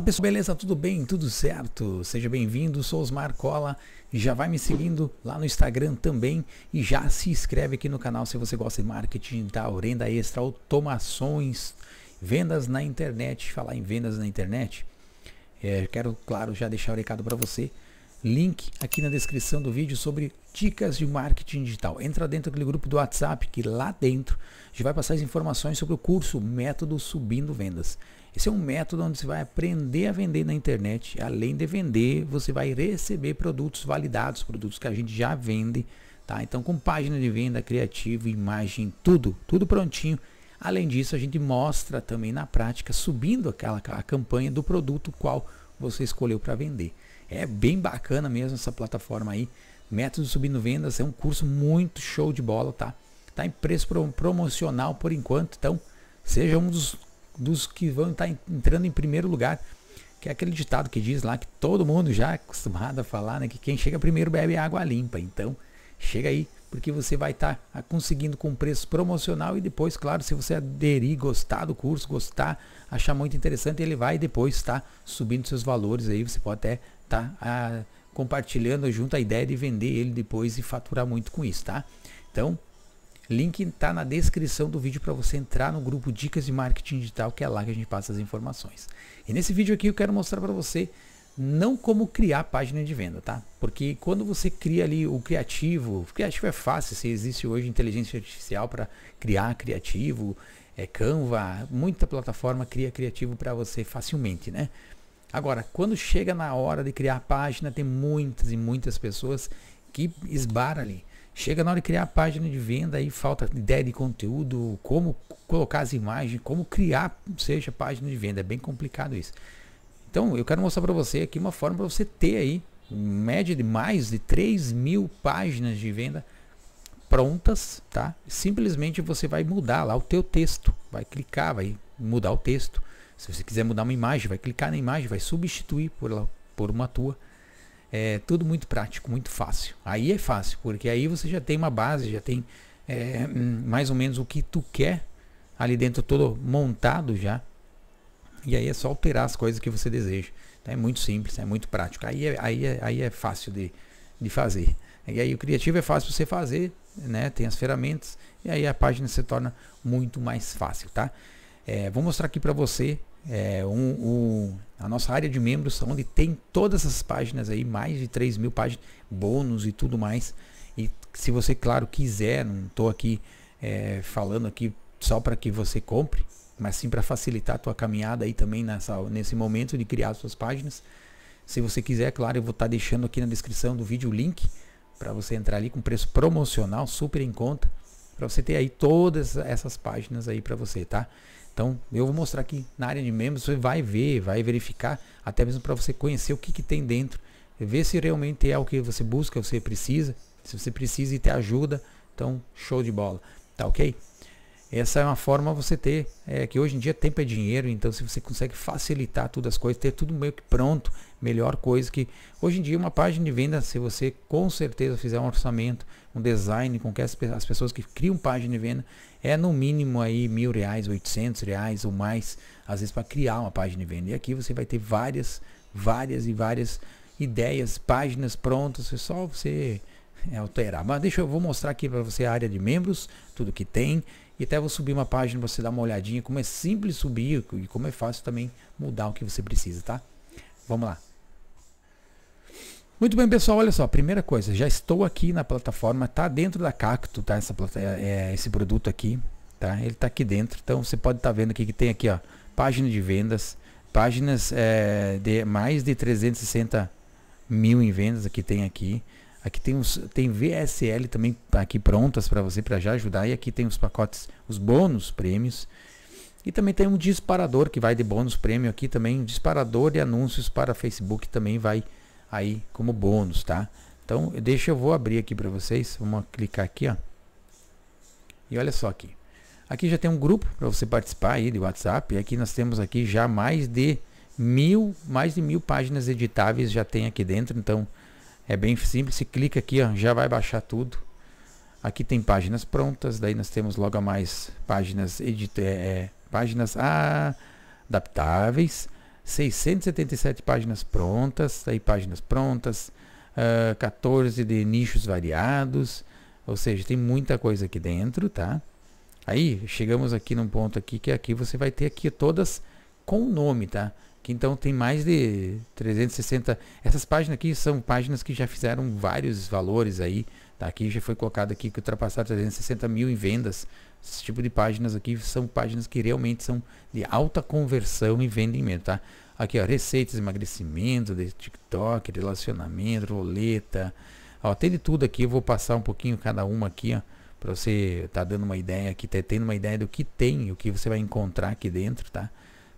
Fala pessoal, beleza? Tudo bem? Tudo certo? Seja bem-vindo, sou Osmar Cola. Já vai me seguindo lá no Instagram também e já se inscreve aqui no canal se você gosta de marketing digital, tá? renda extra, automações, vendas na internet. Falar em vendas na internet, é, quero, claro, já deixar o recado para você. Link aqui na descrição do vídeo sobre dicas de marketing digital. Entra dentro daquele grupo do WhatsApp que lá dentro a gente vai passar as informações sobre o curso Método Subindo Vendas. Esse é um método onde você vai aprender a vender na internet. Além de vender, você vai receber produtos validados, produtos que a gente já vende. Tá? Então, com página de venda, criativo, imagem, tudo, tudo prontinho. Além disso, a gente mostra também na prática, subindo aquela, aquela campanha do produto qual você escolheu para vender. É bem bacana mesmo essa plataforma aí. Método Subindo Vendas é um curso muito show de bola, tá? Tá em preço promocional por enquanto, então seja um dos dos que vão tá estar entrando em primeiro lugar. Que é aquele ditado que diz lá que todo mundo já é acostumado a falar, né? Que quem chega primeiro bebe água limpa. Então, chega aí, porque você vai estar tá ah, conseguindo com preço promocional e depois, claro, se você aderir, gostar do curso, gostar, achar muito interessante, ele vai depois estar tá subindo seus valores aí. Você pode até estar. Tá, ah, compartilhando junto a ideia de vender ele depois e faturar muito com isso, tá? Então, Link está na descrição do vídeo para você entrar no grupo Dicas de Marketing Digital, que é lá que a gente passa as informações. E nesse vídeo aqui eu quero mostrar para você não como criar página de venda, tá? Porque quando você cria ali o criativo, o criativo é fácil, se existe hoje inteligência artificial para criar criativo, é Canva, muita plataforma cria criativo para você facilmente, né? Agora, quando chega na hora de criar a página, tem muitas e muitas pessoas que esbarram ali. Chega na hora de criar a página de venda, aí falta ideia de conteúdo, como colocar as imagens, como criar, seja página de venda. É bem complicado isso. Então, eu quero mostrar para você aqui uma forma para você ter aí, média de mais de 3 mil páginas de venda prontas, tá? Simplesmente você vai mudar lá o teu texto, vai clicar, vai mudar o texto. Se você quiser mudar uma imagem, vai clicar na imagem, vai substituir por, lá, por uma tua. É tudo muito prático, muito fácil. Aí é fácil, porque aí você já tem uma base, já tem é, mais ou menos o que tu quer ali dentro todo montado já. E aí é só alterar as coisas que você deseja. Então é muito simples, é muito prático. Aí é, aí é, aí é fácil de, de fazer. E aí o criativo é fácil você fazer, né? Tem as ferramentas e aí a página se torna muito mais fácil, tá? É, vou mostrar aqui para você é, um, um, nossa área de membros, onde tem todas essas páginas aí, mais de 3 mil páginas, bônus e tudo mais. E se você, claro, quiser, não estou aqui é, falando aqui só para que você compre, mas sim para facilitar a tua caminhada aí também nessa, nesse momento de criar suas páginas. Se você quiser, claro, eu vou estar tá deixando aqui na descrição do vídeo o link para você entrar ali com preço promocional, super em conta, para você ter aí todas essas páginas aí para você, tá? Então, eu vou mostrar aqui na área de membros, você vai ver, vai verificar, até mesmo para você conhecer o que, que tem dentro, ver se realmente é o que você busca, você precisa, se você precisa e te ajuda, então show de bola, tá ok? Essa é uma forma você ter, é, que hoje em dia tempo é dinheiro, então se você consegue facilitar todas as coisas, ter tudo meio que pronto, melhor coisa que hoje em dia uma página de venda, se você com certeza fizer um orçamento, um design com que as, as pessoas que criam página de venda, é no mínimo aí mil reais, oitocentos reais ou mais, às vezes para criar uma página de venda. E aqui você vai ter várias, várias e várias ideias, páginas prontas, é só você alterar. Mas deixa eu vou mostrar aqui para você a área de membros, tudo que tem e até vou subir uma página para você dar uma olhadinha como é simples subir e como é fácil também mudar o que você precisa, tá? Vamos lá. Muito bem, pessoal, olha só, primeira coisa, já estou aqui na plataforma, tá dentro da Cacto, tá? Essa, é, é, esse produto aqui, tá? Ele tá aqui dentro, então você pode estar tá vendo aqui que tem aqui, ó, página de vendas, páginas é, de mais de 360 mil em vendas aqui tem aqui, Aqui tem os tem VSL também aqui prontas para você para já ajudar e aqui tem os pacotes, os bônus prêmios. E também tem um disparador que vai de bônus prêmio aqui também, um disparador de anúncios para Facebook também vai aí como bônus, tá? Então, deixa eu vou abrir aqui para vocês, vamos clicar aqui, ó. E olha só aqui. Aqui já tem um grupo para você participar aí de WhatsApp. E aqui nós temos aqui já mais de mil, mais de mil páginas editáveis já tem aqui dentro. Então é bem simples, você clica aqui, ó, já vai baixar tudo. Aqui tem páginas prontas, daí nós temos logo a mais páginas, edita, é, é, páginas adaptáveis, 677 páginas prontas, aí páginas prontas, uh, ah, 14 de nichos variados, ou seja, tem muita coisa aqui dentro, tá? Aí chegamos aqui num ponto aqui que aqui você vai ter aqui todas com o nome, tá? que então tem mais de 360. Essas páginas aqui são páginas que já fizeram vários valores aí. Tá? Aqui já foi colocado aqui que ultrapassaram 360 mil em vendas. Esse tipo de páginas aqui são páginas que realmente são de alta conversão e vendimento. Tá? Aqui ó, receitas, emagrecimento, de TikTok, relacionamento, roleta. Ó, tem de tudo aqui, eu vou passar um pouquinho cada uma aqui, ó, para você tá dando uma ideia aqui, tá tendo uma ideia do que tem, o que você vai encontrar aqui dentro, tá?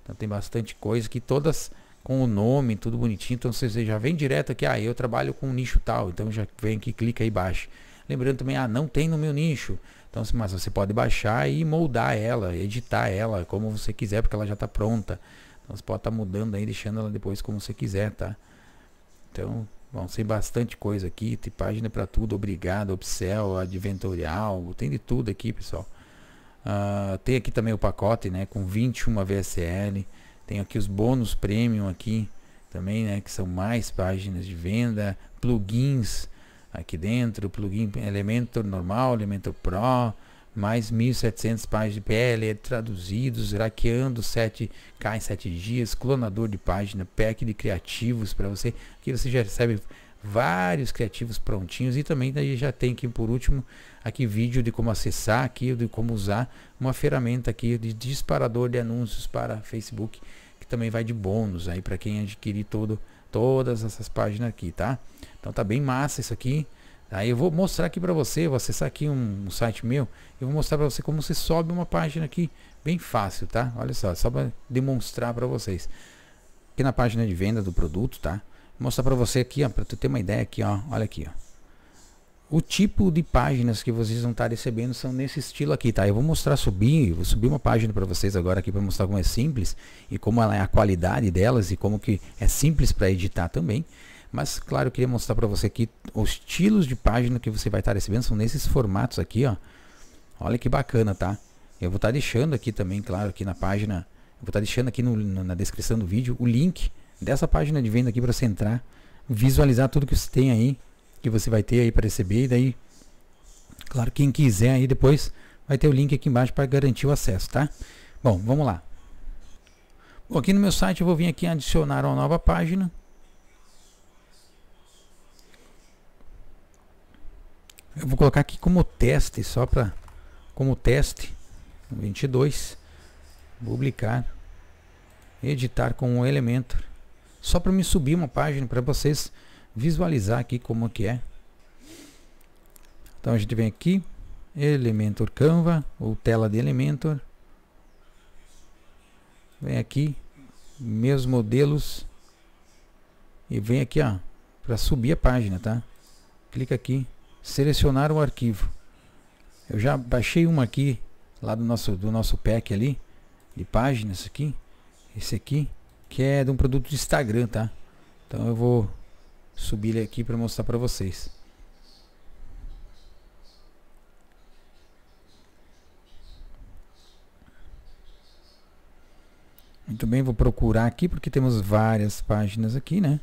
Então tem bastante coisa que todas com o nome, tudo bonitinho. Então você já vem direto aqui, ah, eu trabalho com um nicho tal. Então já vem aqui, clica aí embaixo. Lembrando também, ah, não tem no meu nicho. Então, mas você pode baixar e moldar ela, editar ela como você quiser, porque ela já está pronta. Então você pode estar tá mudando aí, deixando ela depois como você quiser, tá? Então, vão ser bastante coisa aqui. Tem página para tudo, obrigado, upsell, adventorial, tem de tudo aqui, pessoal. Uh, tem aqui também o pacote, né? Com 21 VSL. Tem aqui os bônus premium aqui também, né? Que são mais páginas de venda, plugins aqui dentro, plugin Elementor normal, Elementor pro, mais 1.700 páginas de PL traduzidos, hackeando 7K em 7 dias, clonador de página, pack de criativos para você, que você já recebe vários criativos prontinhos e também daí já tem aqui por último aqui vídeo de como acessar aqui de como usar uma ferramenta aqui de disparador de anúncios para Facebook que também vai de bônus aí para quem adquirir todo todas essas páginas aqui tá então tá bem massa isso aqui aí tá? eu vou mostrar aqui para você vou acessar aqui um, um site meu eu vou mostrar para você como você sobe uma página aqui bem fácil tá olha só só para demonstrar para vocês aqui na página de venda do produto tá mostrar para você aqui, ó, para tu ter uma ideia aqui, ó. Olha aqui, ó. O tipo de páginas que vocês vão estar tá recebendo são nesse estilo aqui, tá? Eu vou mostrar subir, vou subir uma página para vocês agora aqui para mostrar como é simples e como ela é a qualidade delas e como que é simples para editar também. Mas claro, eu queria mostrar para você aqui os estilos de página que você vai estar tá recebendo são nesses formatos aqui, ó. Olha que bacana, tá? Eu vou estar tá deixando aqui também, claro, aqui na página, eu vou estar deixando aqui no, na descrição do vídeo o link dessa página de venda aqui para você entrar, visualizar tudo que você tem aí, que você vai ter aí para receber. E daí, claro, quem quiser aí depois vai ter o link aqui embaixo para garantir o acesso, tá? Bom, vamos lá. Bom, aqui no meu site eu vou vir aqui adicionar uma nova página. Eu vou colocar aqui como teste, só para como teste, 22, publicar, editar com um elemento. Só para me subir uma página para vocês visualizar aqui como que é. Então a gente vem aqui, Elementor Canva ou tela de Elementor. Vem aqui, meus modelos e vem aqui, ó, para subir a página, tá? Clica aqui, selecionar o arquivo. Eu já baixei uma aqui lá do nosso do nosso pack ali de páginas aqui, esse aqui que é de um produto do Instagram, tá? Então eu vou subir ele aqui para mostrar para vocês. Muito bem, vou procurar aqui porque temos várias páginas aqui, né?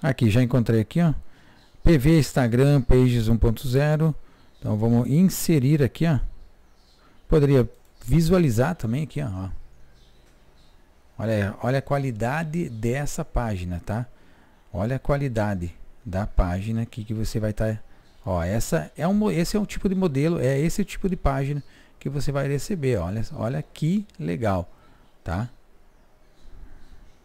Aqui, já encontrei aqui, ó. PV Instagram Pages 1.0. Então vamos inserir aqui, ó. Poderia visualizar também aqui, ó. Olha, olha a qualidade dessa página, tá? Olha a qualidade da página aqui que você vai estar. Tá, ó, essa é um, esse é um tipo de modelo, é esse o tipo de página que você vai receber. Olha, olha que legal, tá?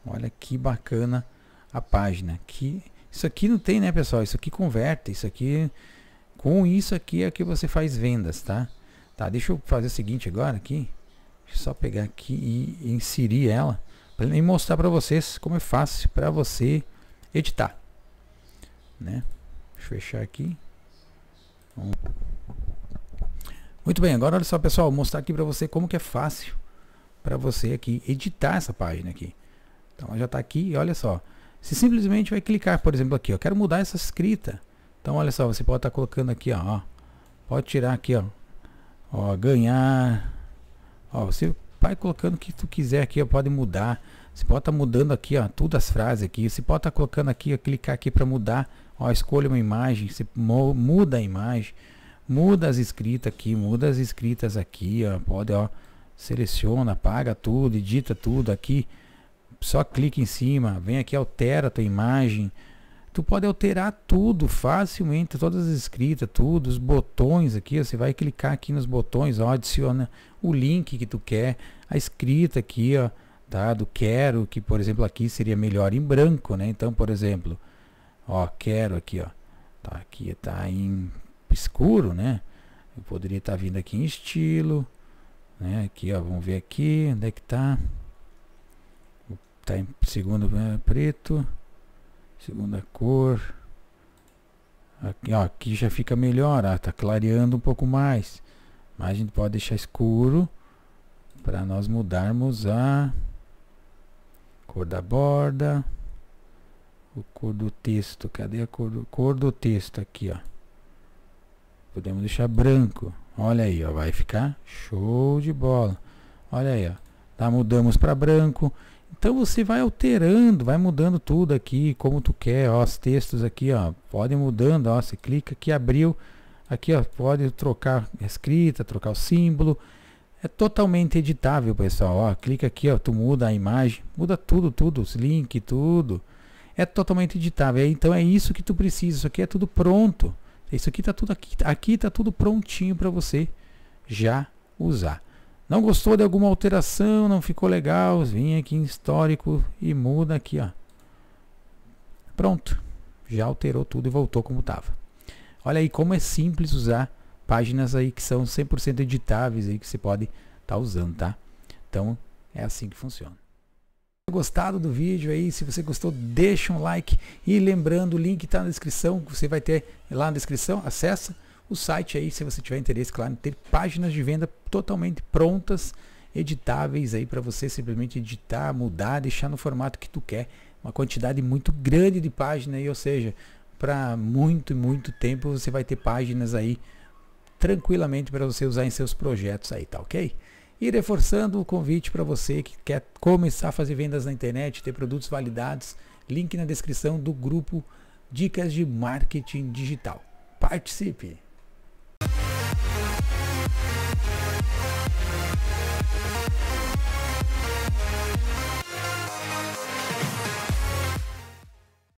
Olha que bacana a página. Que isso aqui não tem, né, pessoal? Isso aqui converte, isso aqui com isso aqui é que você faz vendas, tá? Tá, deixa eu fazer o seguinte agora aqui só pegar aqui e inserir ela e mostrar para vocês como é fácil para você editar, né? Deixa eu fechar aqui. Vamos. Muito bem, agora olha só pessoal, vou mostrar aqui para você como que é fácil para você aqui editar essa página aqui. Então já está aqui e olha só, você simplesmente vai clicar, por exemplo aqui, eu quero mudar essa escrita. Então olha só, você pode estar tá colocando aqui, ó, ó, pode tirar aqui, ó, ó ganhar Ó, você vai colocando o que tu quiser aqui, ó, pode mudar. Você pode estar tá mudando aqui, ó, tudo as frases aqui. Você pode estar tá colocando aqui, ó, clicar aqui para mudar. Ó, escolha uma imagem, você muda a imagem, muda as escritas aqui, muda as escritas aqui, ó, pode, ó, seleciona, apaga tudo, edita tudo aqui. Só clica em cima, vem aqui, altera a tua imagem tu pode alterar tudo facilmente, todas as escritas, tudo, os botões aqui, ó, você vai clicar aqui nos botões, ó, adiciona o link que tu quer, a escrita aqui, ó, tá, do quero, que por exemplo aqui seria melhor em branco, né, então por exemplo, ó, quero aqui, ó, tá, aqui tá em escuro, né, eu poderia estar tá vindo aqui em estilo, né, aqui, ó, vamos ver aqui, onde é que tá, tá em segundo, né, preto, Segunda cor. Aqui, ó, aqui já fica melhor, ó, tá clareando um pouco mais. Mas a gente pode deixar escuro para nós mudarmos a cor da borda. O cor do texto, cadê a cor do, cor do texto aqui, ó. Podemos deixar branco. Olha aí, ó, vai ficar show de bola. Olha aí, ó. Tá, mudamos para branco então você vai alterando, vai mudando tudo aqui, como tu quer, ó, os textos aqui, ó, podem mudando, ó, você clica aqui, abriu, aqui, ó, pode trocar a escrita, trocar o símbolo, é totalmente editável, pessoal, ó, clica aqui, ó, tu muda a imagem, muda tudo, tudo, os links, tudo, é totalmente editável, é, então é isso que tu precisa, isso aqui é tudo pronto, isso aqui tá tudo aqui, aqui tá tudo prontinho para você já usar. Não gostou de alguma alteração, não ficou legal, vem aqui em histórico e muda aqui, ó. Pronto, já alterou tudo e voltou como estava. Olha aí como é simples usar páginas aí que são 100% editáveis aí que você pode estar tá usando, tá? Então, é assim que funciona gostado do vídeo aí, se você gostou, deixa um like e lembrando, o link está na descrição, você vai ter lá na descrição, acessa o site aí, se você tiver interesse, claro, ter páginas de venda totalmente prontas, editáveis aí para você simplesmente editar, mudar, deixar no formato que tu quer. Uma quantidade muito grande de páginas aí, ou seja, para muito, muito tempo você vai ter páginas aí tranquilamente para você usar em seus projetos aí, tá ok? E reforçando o convite para você que quer começar a fazer vendas na internet, ter produtos validados, link na descrição do grupo Dicas de Marketing Digital. Participe!